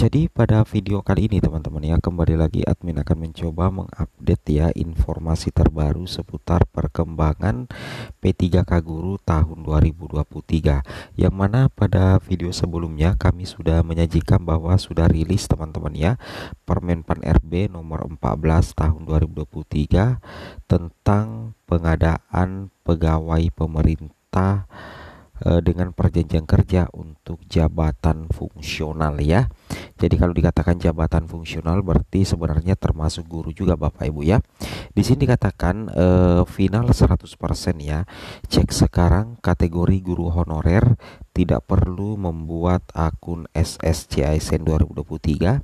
Jadi pada video kali ini teman-teman ya kembali lagi admin akan mencoba mengupdate ya informasi terbaru seputar perkembangan P3K Guru tahun 2023 yang mana pada video sebelumnya kami sudah menyajikan bahwa sudah rilis teman-teman ya Permen Pan RB nomor 14 tahun 2023 tentang pengadaan pegawai pemerintah eh, dengan perjanjian kerja untuk jabatan fungsional ya. Jadi kalau dikatakan jabatan fungsional berarti sebenarnya termasuk guru juga Bapak Ibu ya. Di sini dikatakan eh, final 100% ya. Cek sekarang kategori guru honorer tidak perlu membuat akun SSCISN e 2023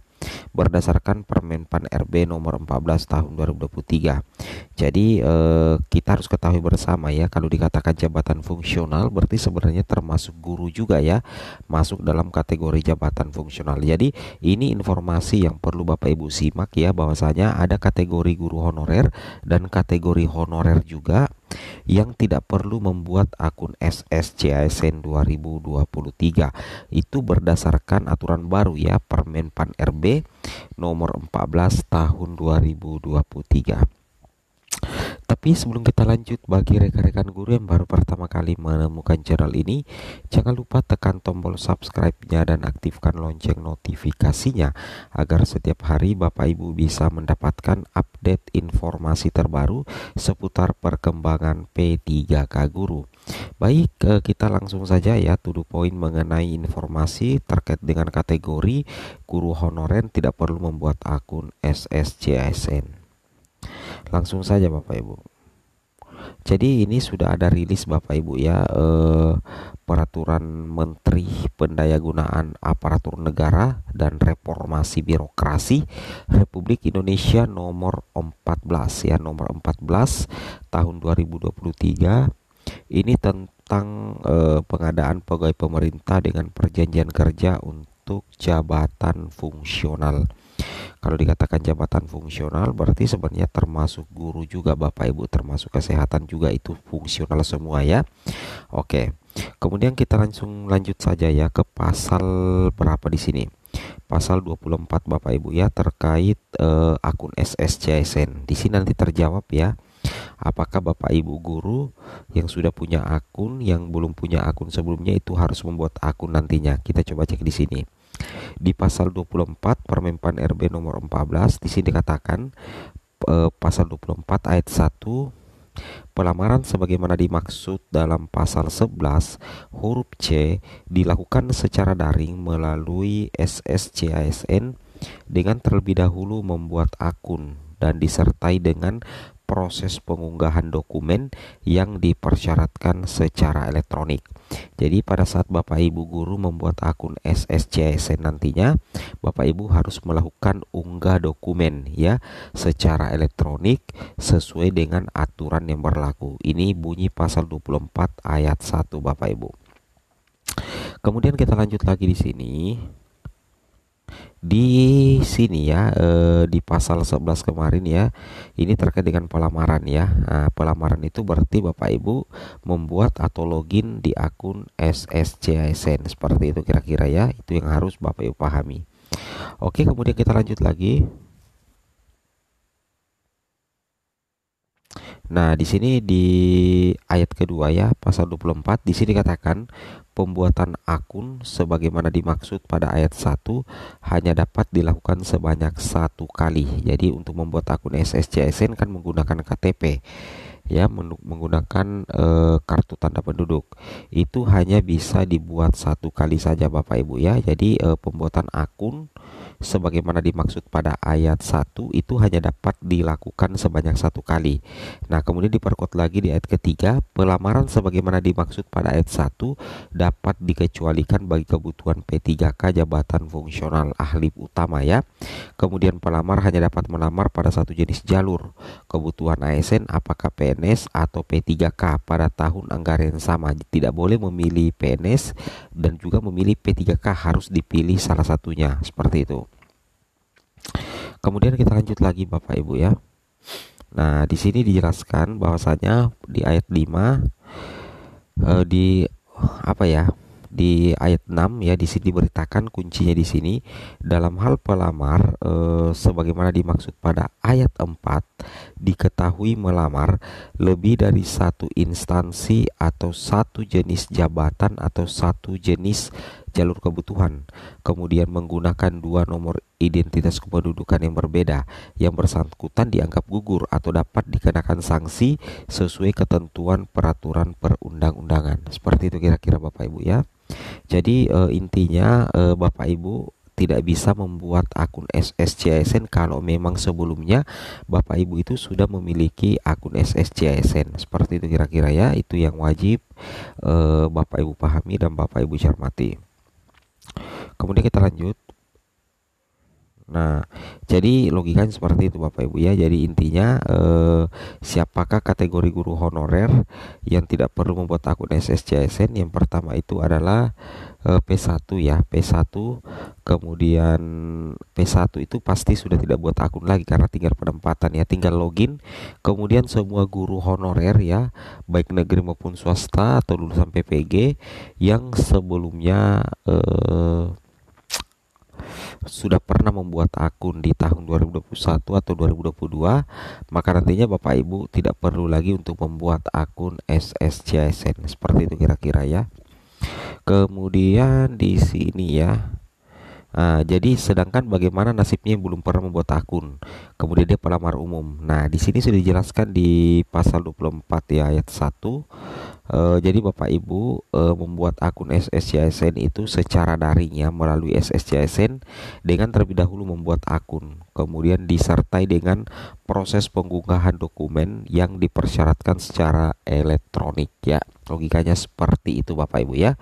berdasarkan Permenpan RB nomor 14 tahun 2023. Jadi eh, kita harus ketahui bersama ya kalau dikatakan jabatan fungsional berarti sebenarnya termasuk guru juga ya masuk dalam kategori jabatan fungsional. Jadi ini informasi yang perlu Bapak Ibu simak ya bahwasanya ada kategori guru honorer dan kategori honorer juga yang tidak perlu membuat akun SSCASN 2023 itu berdasarkan aturan baru ya Permen Pan RB nomor 14 tahun 2023 tapi sebelum kita lanjut, bagi rekan-rekan guru yang baru pertama kali menemukan channel ini, jangan lupa tekan tombol subscribe-nya dan aktifkan lonceng notifikasinya agar setiap hari Bapak Ibu bisa mendapatkan update informasi terbaru seputar perkembangan P3K Guru. Baik, eh, kita langsung saja ya tuduh poin mengenai informasi terkait dengan kategori guru honorer tidak perlu membuat akun SSCSN. Langsung saja Bapak Ibu. Jadi ini sudah ada rilis Bapak Ibu ya eh, peraturan Menteri Pendayagunaan Aparatur Negara dan Reformasi Birokrasi Republik Indonesia nomor 14 ya nomor 14 tahun 2023 ini tentang eh, pengadaan pegawai pemerintah dengan perjanjian kerja untuk jabatan fungsional. Kalau dikatakan jabatan fungsional berarti sebenarnya termasuk guru juga Bapak Ibu termasuk kesehatan juga itu fungsional semua ya. Oke. Kemudian kita langsung lanjut saja ya ke pasal berapa di sini. Pasal 24 Bapak Ibu ya terkait eh, akun SSCSN. Di sini nanti terjawab ya apakah bapak ibu guru yang sudah punya akun yang belum punya akun sebelumnya itu harus membuat akun nantinya kita coba cek di sini di pasal 24 Permenpan RB nomor 14 di sini dikatakan eh, pasal 24 ayat 1 pelamaran sebagaimana dimaksud dalam pasal 11 huruf C dilakukan secara daring melalui SSCASN dengan terlebih dahulu membuat akun dan disertai dengan proses pengunggahan dokumen yang dipersyaratkan secara elektronik. Jadi pada saat Bapak Ibu guru membuat akun SSCSN nantinya, Bapak Ibu harus melakukan unggah dokumen ya secara elektronik sesuai dengan aturan yang berlaku. Ini bunyi pasal 24 ayat 1 Bapak Ibu. Kemudian kita lanjut lagi di sini di sini ya eh, di pasal 11 kemarin ya ini terkait dengan pelamaran ya nah, pelamaran itu berarti bapak ibu membuat atau login di akun SSCISN seperti itu kira-kira ya itu yang harus bapak ibu pahami oke kemudian kita lanjut lagi Nah, di sini di ayat kedua ya, pasal 24 di sini katakan pembuatan akun sebagaimana dimaksud pada ayat 1 hanya dapat dilakukan sebanyak satu kali. Jadi untuk membuat akun SSCSN kan menggunakan KTP ya menggunakan e, kartu tanda penduduk itu hanya bisa dibuat satu kali saja Bapak Ibu ya jadi e, pembuatan akun sebagaimana dimaksud pada ayat 1 itu hanya dapat dilakukan sebanyak satu kali. Nah, kemudian diperkuat lagi di ayat ketiga, pelamaran sebagaimana dimaksud pada ayat 1 dapat dikecualikan bagi kebutuhan P3K jabatan fungsional ahli utama ya. Kemudian pelamar hanya dapat melamar pada satu jenis jalur, kebutuhan ASN apakah PNS atau P3K pada tahun anggaran yang sama. Tidak boleh memilih PNS dan juga memilih P3K harus dipilih salah satunya, seperti itu. Kemudian kita lanjut lagi Bapak Ibu ya. Nah, di sini dijelaskan bahwasanya di ayat 5 eh, di apa ya? Di ayat 6 ya di sini diberitakan kuncinya di sini dalam hal pelamar eh, sebagaimana dimaksud pada ayat 4 diketahui melamar lebih dari satu instansi atau satu jenis jabatan atau satu jenis jalur kebutuhan, kemudian menggunakan dua nomor identitas kependudukan yang berbeda, yang bersangkutan dianggap gugur atau dapat dikenakan sanksi sesuai ketentuan peraturan perundang-undangan. Seperti itu kira-kira Bapak Ibu ya. Jadi e, intinya e, Bapak Ibu tidak bisa membuat akun SSCSN kalau memang sebelumnya Bapak Ibu itu sudah memiliki akun SSCSN. Seperti itu kira-kira ya, itu yang wajib eh, Bapak Ibu pahami dan Bapak Ibu cermati. Kemudian kita lanjut Nah, jadi logikanya seperti itu Bapak Ibu ya. Jadi intinya eh, siapakah kategori guru honorer yang tidak perlu membuat akun SSCSN? Yang pertama itu adalah eh, P1 ya, P1. Kemudian P1 itu pasti sudah tidak buat akun lagi karena tinggal penempatan ya, tinggal login. Kemudian semua guru honorer ya, baik negeri maupun swasta atau lulusan PPG yang sebelumnya eh, sudah pernah membuat akun di tahun 2021 atau 2022 maka nantinya Bapak Ibu tidak perlu lagi untuk membuat akun SSCSN seperti itu kira-kira ya kemudian di sini ya Nah, jadi sedangkan bagaimana nasibnya yang belum pernah membuat akun, kemudian dia pelamar umum. Nah, di sini sudah dijelaskan di pasal 24 ya ayat 1 Uh, jadi Bapak Ibu uh, membuat akun SSCSN itu secara daringnya melalui SSCSN dengan terlebih dahulu membuat akun, kemudian disertai dengan proses pengunggahan dokumen yang dipersyaratkan secara elektronik ya. Logikanya seperti itu Bapak Ibu ya.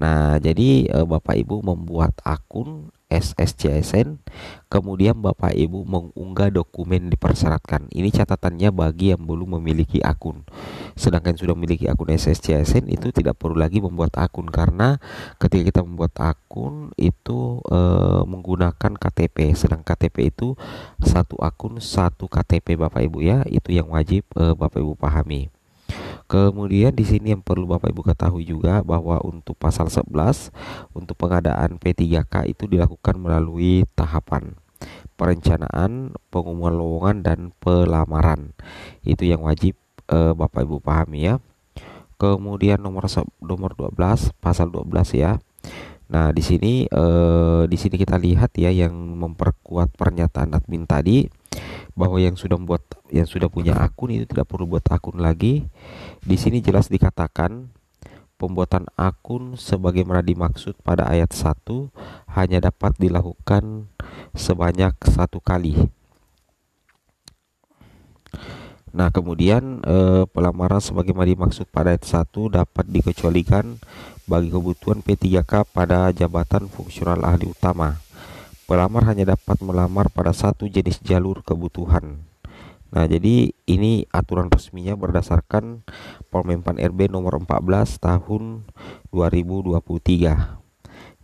Nah, jadi uh, Bapak Ibu membuat akun SSCSN, kemudian Bapak Ibu mengunggah dokumen dipersyaratkan. Ini catatannya bagi yang belum memiliki akun. Sedangkan sudah memiliki akun SSCSN itu tidak perlu lagi membuat akun karena ketika kita membuat akun itu e, menggunakan KTP. Sedang KTP itu satu akun satu KTP Bapak Ibu ya, itu yang wajib e, Bapak Ibu pahami. Kemudian di sini yang perlu Bapak Ibu ketahui juga bahwa untuk pasal 11 untuk pengadaan P3K itu dilakukan melalui tahapan perencanaan, pengumuman lowongan dan pelamaran. Itu yang wajib eh, Bapak Ibu pahami ya. Kemudian nomor nomor 12 pasal 12 ya. Nah, di sini eh, di sini kita lihat ya yang memperkuat pernyataan admin tadi bahwa yang sudah membuat yang sudah punya akun itu tidak perlu buat akun lagi. Di sini jelas dikatakan pembuatan akun sebagaimana dimaksud pada ayat 1 hanya dapat dilakukan sebanyak satu kali. Nah, kemudian eh, pelamaran sebagaimana dimaksud pada ayat 1 dapat dikecualikan bagi kebutuhan P3K pada jabatan fungsional ahli utama. Pelamar hanya dapat melamar pada satu jenis jalur kebutuhan. Nah, jadi ini aturan resminya berdasarkan Permenpan RB nomor 14 tahun 2023.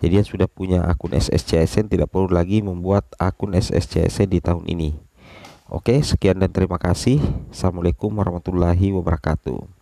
Jadi yang sudah punya akun SSCSN tidak perlu lagi membuat akun SSCSN di tahun ini. Oke, sekian dan terima kasih. Assalamualaikum warahmatullahi wabarakatuh.